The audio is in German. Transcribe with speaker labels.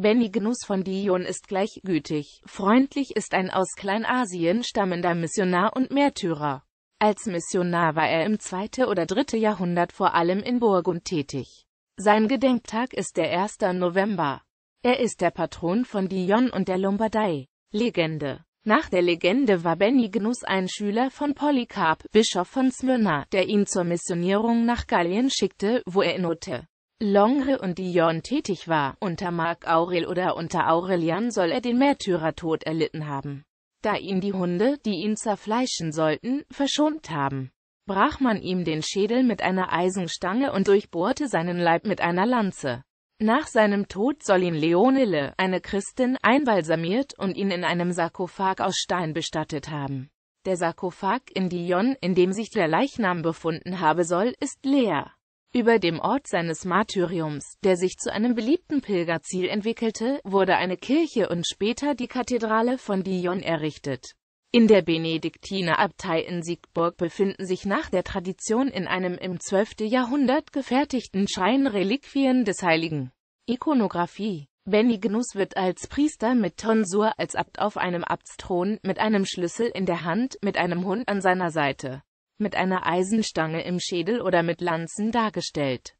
Speaker 1: Benny Genuss von Dion ist gleichgütig. freundlich ist ein aus Kleinasien stammender Missionar und Märtyrer. Als Missionar war er im zweite oder dritte Jahrhundert vor allem in Burgund tätig. Sein Gedenktag ist der 1. November. Er ist der Patron von Dion und der Lombardei. Legende Nach der Legende war Benny Genuss ein Schüler von Polycarp, Bischof von Smyrna, der ihn zur Missionierung nach Gallien schickte, wo er in Ote Longre und Dion tätig war. Unter Mark Aurel oder unter Aurelian soll er den Märtyrertod erlitten haben. Da ihn die Hunde, die ihn zerfleischen sollten, verschont haben, brach man ihm den Schädel mit einer Eisenstange und durchbohrte seinen Leib mit einer Lanze. Nach seinem Tod soll ihn Leonille, eine Christin, einbalsamiert und ihn in einem Sarkophag aus Stein bestattet haben. Der Sarkophag in Dion, in dem sich der Leichnam befunden habe soll, ist leer. Über dem Ort seines Martyriums, der sich zu einem beliebten Pilgerziel entwickelte, wurde eine Kirche und später die Kathedrale von Dijon errichtet. In der Benediktinerabtei in Siegburg befinden sich nach der Tradition in einem im 12. Jahrhundert gefertigten Schein Reliquien des Heiligen. Ikonographie Benignus wird als Priester mit Tonsur als Abt auf einem Abtsthron, mit einem Schlüssel in der Hand, mit einem Hund an seiner Seite mit einer Eisenstange im Schädel oder mit Lanzen dargestellt